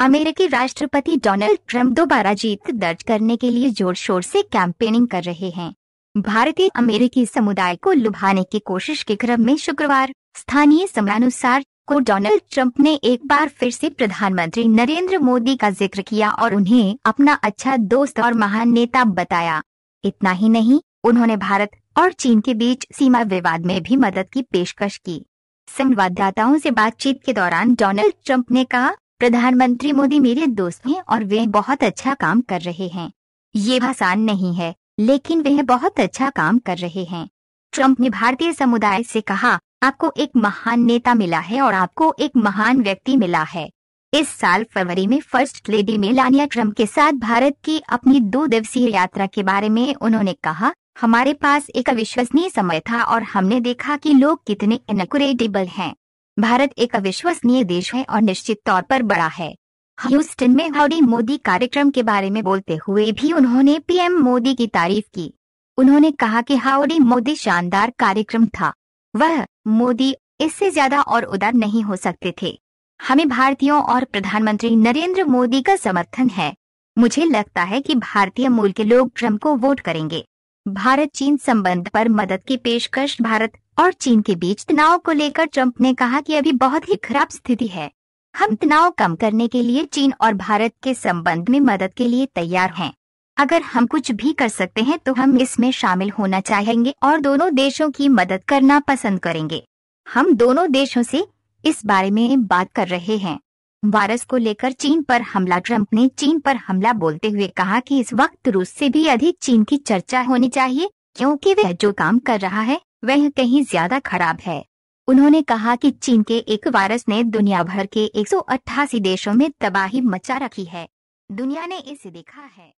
अमेरिकी राष्ट्रपति Donald Trump दोबारा जीत दर्ज करने के लिए जोर शोर से कैंपेनिंग कर रहे हैं भारतीय अमेरिकी समुदाय को लुभाने की कोशिश के क्रम में शुक्रवार स्थानीय समयानुसार को डोनाल्ड ट्रंप ने एक बार फिर से प्रधानमंत्री नरेंद्र मोदी का जिक्र किया और उन्हें अपना अच्छा दोस्त और महान नेता बताया इतना ही नहीं उन्होंने भारत और चीन के बीच सीमा विवाद में भी मदद की पेशकश की संवाददाताओं से बातचीत के दौरान डोनाल्ड ट्रंप ने कहा प्रधानमंत्री मोदी मेरे दोस्त हैं और वे बहुत अच्छा काम कर रहे हैं ये आसान नहीं है लेकिन वह बहुत अच्छा काम कर रहे हैं ट्रंप ने भारतीय समुदाय से कहा आपको एक महान नेता मिला है और आपको एक महान व्यक्ति मिला है इस साल फरवरी में फर्स्ट लेडी मेलानिया ट्रंप के साथ भारत की अपनी दो दिवसीय यात्रा के बारे में उन्होंने कहा हमारे पास एक अविश्वसनीय समय था और हमने देखा कि लोग कितने इनकुरेटेबल हैं भारत एक अविश्वसनीय देश है और निश्चित तौर पर बड़ा है ह्यूस्टन में हाउडी मोदी कार्यक्रम के बारे में बोलते हुए भी उन्होंने पीएम मोदी की तारीफ की उन्होंने कहा कि हाउडी मोदी शानदार कार्यक्रम था वह मोदी इससे ज्यादा और उदार नहीं हो सकते थे हमें भारतीयों और प्रधानमंत्री नरेंद्र मोदी का समर्थन है मुझे लगता है कि भारतीय मूल के लोग ट्रम्प को वोट करेंगे भारत चीन संबंध पर मदद की पेशकश भारत और चीन के बीच तनाव को लेकर ट्रंप ने कहा कि अभी बहुत ही खराब स्थिति है हम तनाव कम करने के लिए चीन और भारत के संबंध में मदद के लिए तैयार हैं अगर हम कुछ भी कर सकते हैं तो हम इसमें शामिल होना चाहेंगे और दोनों देशों की मदद करना पसंद करेंगे हम दोनों देशों से इस बारे में बात कर रहे हैं वायरस को लेकर चीन पर हमला ट्रंप ने चीन पर हमला बोलते हुए कहा कि इस वक्त रूस से भी अधिक चीन की चर्चा होनी चाहिए क्योंकि वह जो काम कर रहा है वह कहीं ज्यादा खराब है उन्होंने कहा कि चीन के एक वायरस ने दुनिया भर के एक देशों में तबाही मचा रखी है दुनिया ने इसे देखा है